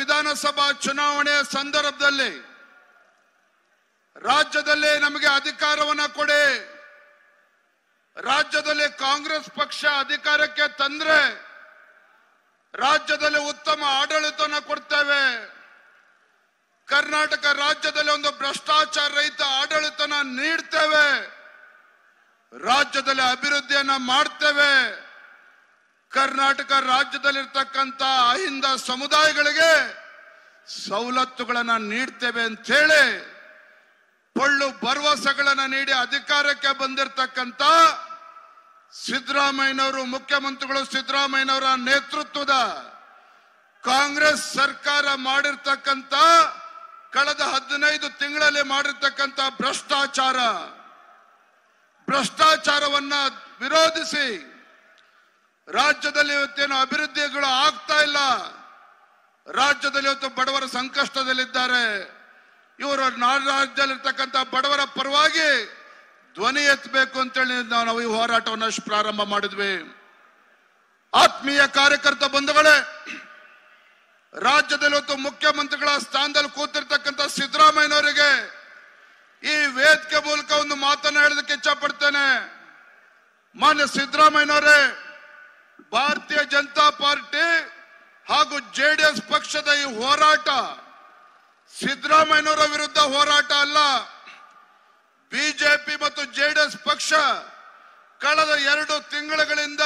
ವಿಧಾನಸಭಾ ಚುನಾವಣೆಯ ಸಂದರ್ಭದಲ್ಲಿ ರಾಜ್ಯದಲ್ಲಿ ನಮಗೆ ಅಧಿಕಾರವನ್ನು ಕೊಡಿ ರಾಜ್ಯದಲ್ಲಿ ಕಾಂಗ್ರೆಸ್ ಪಕ್ಷ ಅಧಿಕಾರಕ್ಕೆ ತಂದ್ರೆ ರಾಜ್ಯದಲ್ಲಿ ಉತ್ತಮ ಆಡಳಿತನ ಕೊಡ್ತೇವೆ ಕರ್ನಾಟಕ ರಾಜ್ಯದಲ್ಲಿ ಒಂದು ಭ್ರಷ್ಟಾಚಾರ ರಹಿತ ಆಡಳಿತನ ನೀಡ್ತೇವೆ ರಾಜ್ಯದಲ್ಲಿ ಅಭಿವೃದ್ಧಿಯನ್ನ ಮಾಡ್ತೇವೆ ಕರ್ನಾಟಕ ರಾಜ್ಯದಲ್ಲಿರ್ತಕ್ಕಂಥ ಅಹಿಂದ ಸಮುದಾಯಗಳಿಗೆ ಸವಲತ್ತುಗಳನ್ನು ನೀಡ್ತೇವೆ ಅಂತ ಹೇಳಿ ಪೊಳ್ಳು ಭರವಸೆಗಳನ್ನ ನೀಡಿ ಅಧಿಕಾರಕ್ಕೆ ಬಂದಿರತಕ್ಕಂಥ ಸಿದ್ದರಾಮಯ್ಯನವರು ಮುಖ್ಯಮಂತ್ರಿಗಳು ಸಿದ್ದರಾಮಯ್ಯನವರ ನೇತೃತ್ವದ ಕಾಂಗ್ರೆಸ್ ಸರ್ಕಾರ ಮಾಡಿರ್ತಕ್ಕಂಥ ಕಳೆದ ಹದಿನೈದು ತಿಂಗಳಲ್ಲಿ ಮಾಡಿರ್ತಕ್ಕಂಥ ಭ್ರಷ್ಟಾಚಾರ ಭ್ರಷ್ಟಾಚಾರವನ್ನ ವಿರೋಧಿಸಿ ರಾಜ್ಯದಲ್ಲಿ ಇವತ್ತೇನು ಅಭಿವೃದ್ಧಿಗಳು ಆಗ್ತಾ ಇಲ್ಲ ರಾಜ್ಯದಲ್ಲಿ ಇವತ್ತು ಬಡವರ ಸಂಕಷ್ಟದಲ್ಲಿದ್ದಾರೆ ಇವರು ರಾಜ್ಯದಲ್ಲಿರ್ತಕ್ಕಂಥ ಬಡವರ ಪರವಾಗಿ ಧ್ವನಿ ಎತ್ತಬೇಕು ಅಂತೇಳಿ ನಾವು ಈ ಹೋರಾಟವನ್ನು ಪ್ರಾರಂಭ ಮಾಡಿದ್ವಿ ಆತ್ಮೀಯ ಕಾರ್ಯಕರ್ತ ಬಂಧುಗಳೇ ರಾಜ್ಯದಲ್ಲಿ ಇವತ್ತು ಮುಖ್ಯಮಂತ್ರಿಗಳ ಸ್ಥಾನದಲ್ಲಿ ಕೂತಿರ್ತಕ್ಕಂಥ ಸಿದ್ದರಾಮಯ್ಯನವರಿಗೆ ಈ ವೇದಿಕೆ ಮೂಲಕ ಒಂದು ಮಾತನ್ನು ಹೇಳೋದಕ್ಕೆ ಇಚ್ಛ ಪಡ್ತೇನೆ ಮಾನ್ಯ ಸಿದ್ದರಾಮಯ್ಯನವರೇ ಭಾರತೀಯ ಜನತಾ ಪಾರ್ಟಿ ಹಾಗೂ ಜೆಡಿಎಸ್ ಪಕ್ಷದ ಈ ಹೋರಾಟ ಸಿದ್ದರಾಮಯ್ಯನವರ ವಿರುದ್ಧ ಹೋರಾಟ ಅಲ್ಲ ಬಿಜೆಪಿ ಮತ್ತು ಜೆಡಿಎಸ್ ಪಕ್ಷ ಕಳೆದ ಎರಡು ತಿಂಗಳುಗಳಿಂದ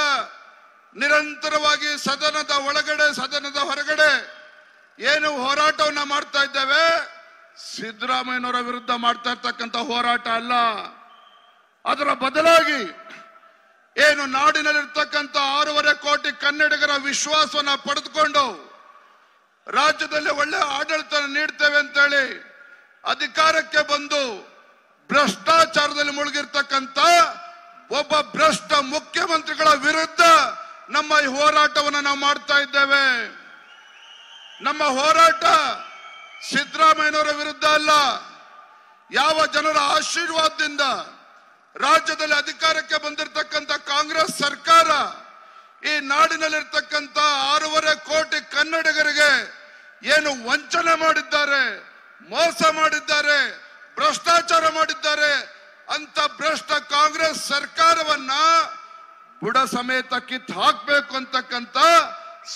ನಿರಂತರವಾಗಿ ಸದನದ ಒಳಗಡೆ ಸದನದ ಹೊರಗಡೆ ಏನು ಹೋರಾಟವನ್ನ ಮಾಡ್ತಾ ಇದ್ದೇವೆ ಸಿದ್ದರಾಮಯ್ಯನವರ ವಿರುದ್ಧ ಮಾಡ್ತಾ ಇರ್ತಕ್ಕಂಥ ಹೋರಾಟ ಅಲ್ಲ ಅದರ ಬದಲಾಗಿ ಏನು ನಾಡಿನಲ್ಲಿರ್ತಕ್ಕಂಥ ಆರೂವರೆ ಕೋಟಿ ಕನ್ನಡಿಗರ ವಿಶ್ವಾಸವನ್ನ ಪಡೆದುಕೊಂಡು ರಾಜ್ಯದಲ್ಲಿ ಒಳ್ಳೆ ಆಡಳಿತ ನೀಡ್ತೇವೆ ಅಂತೇಳಿ ಅಧಿಕಾರಕ್ಕೆ ಬಂದು ಭ್ರಷ್ಟಾಚಾರದಲ್ಲಿ ಮುಳುಗಿರ್ತಕ್ಕಂಥ ಒಬ್ಬ ಭ್ರಷ್ಟ ಮುಖ್ಯಮಂತ್ರಿಗಳ ವಿರುದ್ಧ ನಮ್ಮ ಈ ಹೋರಾಟವನ್ನು ನಾವು ಮಾಡ್ತಾ ಇದ್ದೇವೆ ನಮ್ಮ ಹೋರಾಟ ಸಿದ್ದರಾಮಯ್ಯನವರ ವಿರುದ್ಧ ಅಲ್ಲ ಯಾವ ಜನರ ಆಶೀರ್ವಾದದಿಂದ ರಾಜ್ಯದಲ್ಲಿ ಅಧಿಕಾರಕ್ಕೆ ಬಂದಿರತಕ್ಕಂತ ಕಾಂಗ್ರೆಸ್ ಸರ್ಕಾರ ಈ ನಾಡಿನಲ್ಲಿರ್ತಕ್ಕಂಥ ಆರೂವರೆ ಕೋಟಿ ಕನ್ನಡಿಗರಿಗೆ ಏನು ವಂಚನೆ ಮಾಡಿದ್ದಾರೆ ಮೋಸ ಮಾಡಿದ್ದಾರೆ ಭ್ರಷ್ಟಾಚಾರ ಮಾಡಿದ್ದಾರೆ ಅಂತ ಭ್ರಷ್ಟ ಕಾಂಗ್ರೆಸ್ ಸರ್ಕಾರವನ್ನ ಬುಡ ಸಮೇತ ಕಿತ್ ಹಾಕ್ಬೇಕು ಅಂತಕ್ಕಂಥ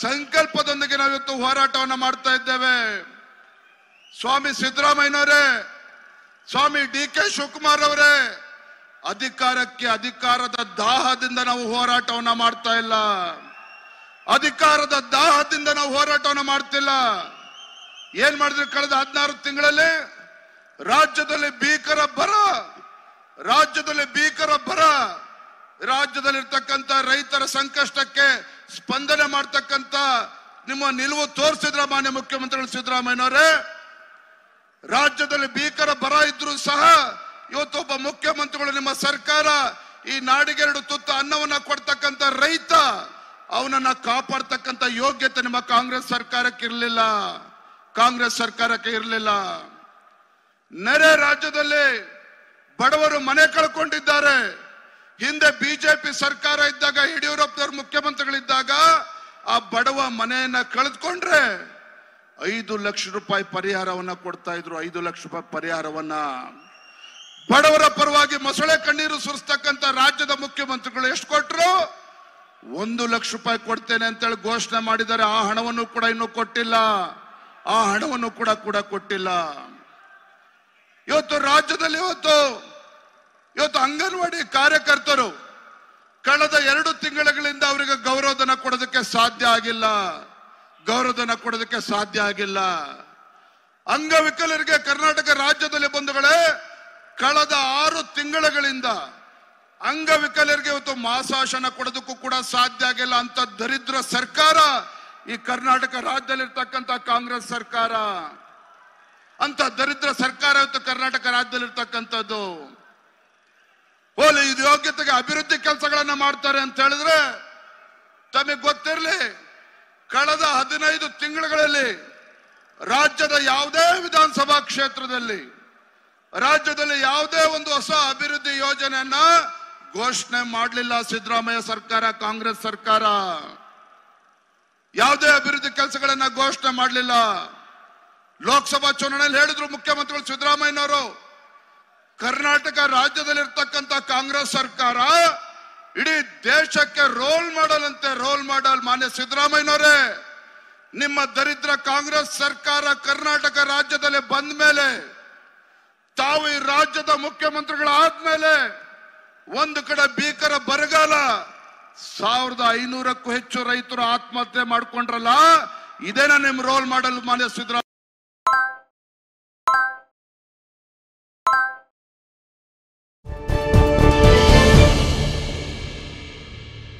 ಸಂಕಲ್ಪದೊಂದಿಗೆ ನಾವಿವತ್ತು ಹೋರಾಟವನ್ನು ಮಾಡ್ತಾ ಇದ್ದೇವೆ ಸ್ವಾಮಿ ಸಿದ್ದರಾಮಯ್ಯನವರೇ ಸ್ವಾಮಿ ಡಿ ಕೆ ಶಿವಕುಮಾರ್ ಅವರೇ ಅಧಿಕಾರಕ್ಕೆ ಅಧಿಕಾರದ ದಾಹದಿಂದ ನಾವು ಹೋರಾಟವನ್ನ ಮಾಡ್ತಾ ಇಲ್ಲ ಅಧಿಕಾರದ ದಾಹದಿಂದ ನಾವು ಹೋರಾಟವನ್ನ ಮಾಡ್ತಿಲ್ಲ ಏನ್ ಮಾಡಿದ್ರು ಕಳೆದ ಹದಿನಾರು ತಿಂಗಳಲ್ಲಿ ರಾಜ್ಯದಲ್ಲಿ ಭೀಕರ ಬರ ರಾಜ್ಯದಲ್ಲಿ ಭೀಕರ ಬರ ರಾಜ್ಯದಲ್ಲಿರ್ತಕ್ಕಂಥ ರೈತರ ಸಂಕಷ್ಟಕ್ಕೆ ಸ್ಪಂದನೆ ಮಾಡ್ತಕ್ಕಂಥ ನಿಮ್ಮ ನಿಲುವು ತೋರಿಸಿದ್ರ ಮಾನ್ಯ ಮುಖ್ಯಮಂತ್ರಿಗಳು ಸಿದ್ದರಾಮಯ್ಯನವರೇ ರಾಜ್ಯದಲ್ಲಿ ಭೀಕರ ಬರ ಇದ್ರೂ ಸಹ ಇವತ್ತು ಒಬ್ಬ ಮುಖ್ಯಮಂತ್ರಿಗಳು ನಿಮ್ಮ ಸರ್ಕಾರ ಈ ನಾಡಿಗೆರಡು ತುತ್ತು ಅನ್ನವನ್ನ ಕೊಡ್ತಕ್ಕಂಥ ರೈತ ಅವನನ್ನ ಕಾಪಾಡ್ತಕ್ಕಂಥ ಯೋಗ್ಯತೆ ನಿಮ್ಮ ಕಾಂಗ್ರೆಸ್ ಸರ್ಕಾರಕ್ಕೆ ಇರಲಿಲ್ಲ ಕಾಂಗ್ರೆಸ್ ಸರ್ಕಾರಕ್ಕೆ ಇರಲಿಲ್ಲ ನೆರೆ ರಾಜ್ಯದಲ್ಲಿ ಬಡವರು ಮನೆ ಕಳ್ಕೊಂಡಿದ್ದಾರೆ ಹಿಂದೆ ಬಿಜೆಪಿ ಸರ್ಕಾರ ಇದ್ದಾಗ ಯಡಿಯೂರಪ್ಪನವರು ಮುಖ್ಯಮಂತ್ರಿಗಳಿದ್ದಾಗ ಆ ಬಡವ ಮನೆಯನ್ನ ಕಳೆದುಕೊಂಡ್ರೆ ಐದು ಲಕ್ಷ ರೂಪಾಯಿ ಪರಿಹಾರವನ್ನ ಕೊಡ್ತಾ ಇದ್ರು ಐದು ಲಕ್ಷ ರೂಪಾಯಿ ಪರಿಹಾರವನ್ನ ಬಡವರ ಪರವಾಗಿ ಮೊಸಳೆ ಕಣ್ಣೀರು ಸುರಿಸ್ತಕ್ಕಂಥ ರಾಜ್ಯದ ಮುಖ್ಯಮಂತ್ರಿಗಳು ಎಷ್ಟು ಕೊಟ್ಟರು ಒಂದು ಲಕ್ಷ ರೂಪಾಯಿ ಕೊಡ್ತೇನೆ ಅಂತೇಳಿ ಘೋಷಣೆ ಮಾಡಿದ್ದಾರೆ ಆ ಹಣವನ್ನು ಕೂಡ ಇನ್ನು ಕೊಟ್ಟಿಲ್ಲ ಆ ಹಣವನ್ನು ಕೂಡ ಕೂಡ ಕೊಟ್ಟಿಲ್ಲ ಇವತ್ತು ರಾಜ್ಯದಲ್ಲಿ ಇವತ್ತು ಇವತ್ತು ಅಂಗನವಾಡಿ ಕಾರ್ಯಕರ್ತರು ಕಳೆದ ಎರಡು ತಿಂಗಳುಗಳಿಂದ ಅವರಿಗೆ ಗೌರವಧನ ಕೊಡೋದಕ್ಕೆ ಸಾಧ್ಯ ಆಗಿಲ್ಲ ಗೌರವಧನ ಕೊಡೋದಕ್ಕೆ ಸಾಧ್ಯ ಆಗಿಲ್ಲ ಅಂಗವಿಕಲರಿಗೆ ಕರ್ನಾಟಕ ರಾಜ್ಯದಲ್ಲಿ ಬಂಧುಗಳೇ ಕಳೆದ ಆರು ತಿಂಗಳುಗಳಿಂದ ಅಂಗವಿಕಲರಿಗೆ ಇವತ್ತು ಮಾಸಾಶನ ಕೊಡೋದಕ್ಕೂ ಕೂಡ ಸಾಧ್ಯ ಆಗಿಲ್ಲ ಅಂತ ದರಿದ್ರ ಸರ್ಕಾರ ಈ ಕರ್ನಾಟಕ ರಾಜ್ಯದಲ್ಲಿರ್ತಕ್ಕಂಥ ಕಾಂಗ್ರೆಸ್ ಸರ್ಕಾರ ಅಂತ ದರಿದ್ರ ಸರ್ಕಾರ ಇವತ್ತು ಕರ್ನಾಟಕ ರಾಜ್ಯದಲ್ಲಿರ್ತಕ್ಕಂಥದ್ದು ಹೋಲಿ ಇದು ಯೋಗ್ಯತೆಗೆ ಅಭಿವೃದ್ಧಿ ಕೆಲಸಗಳನ್ನ ಮಾಡ್ತಾರೆ ಅಂತ ಹೇಳಿದ್ರೆ ತಮಗೆ ಗೊತ್ತಿರಲಿ ಕಳೆದ ಹದಿನೈದು ತಿಂಗಳುಗಳಲ್ಲಿ ರಾಜ್ಯದ ಯಾವುದೇ ವಿಧಾನಸಭಾ ಕ್ಷೇತ್ರದಲ್ಲಿ ರಾಜ್ಯದಲ್ಲಿ ಯಾವುದೇ ಒಂದು ಹೊಸ ಅಭಿವೃದ್ಧಿ ಯೋಜನೆಯನ್ನ ಘೋಷಣೆ ಮಾಡಲಿಲ್ಲ ಸಿದ್ದರಾಮಯ್ಯ ಸರ್ಕಾರ ಕಾಂಗ್ರೆಸ್ ಸರ್ಕಾರ ಯಾವುದೇ ಅಭಿವೃದ್ಧಿ ಕೆಲಸಗಳನ್ನ ಘೋಷಣೆ ಮಾಡಲಿಲ್ಲ ಲೋಕಸಭಾ ಚುನಾವಣೆಯಲ್ಲಿ ಹೇಳಿದ್ರು ಮುಖ್ಯಮಂತ್ರಿಗಳು ಸಿದ್ದರಾಮಯ್ಯನವರು ಕರ್ನಾಟಕ ರಾಜ್ಯದಲ್ಲಿ ಇರ್ತಕ್ಕಂತ ಕಾಂಗ್ರೆಸ್ ಸರ್ಕಾರ ಇಡೀ ದೇಶಕ್ಕೆ ರೋಲ್ ಮಾಡಲ್ ಅಂತೆ ರೋಲ್ ಮಾಡಲ್ ಮಾನ್ಯ ಸಿದ್ದರಾಮಯ್ಯನವರೇ ನಿಮ್ಮ ದರಿದ್ರ ಕಾಂಗ್ರೆಸ್ ಸರ್ಕಾರ ಕರ್ನಾಟಕ ರಾಜ್ಯದಲ್ಲಿ ಬಂದ ಮೇಲೆ ತಾವು ಈ ರಾಜ್ಯದ ಮುಖ್ಯಮಂತ್ರಿಗಳಾದ್ಮೇಲೆ ಒಂದು ಕಡೆ ಭೀಕರ ಬರಗಾಲ ಸಾವಿರದ ಐನೂರಕ್ಕೂ ಹೆಚ್ಚು ರೈತರು ಆತ್ಮಹತ್ಯೆ ಮಾಡ್ಕೊಂಡ್ರಲ್ಲ ಇದೇನ ನಿಮ್ ರೋಲ್ ಮಾಡಲ್ ಮಾನ್ಯ ಸಿದ್ದರಾಮಯ್ಯ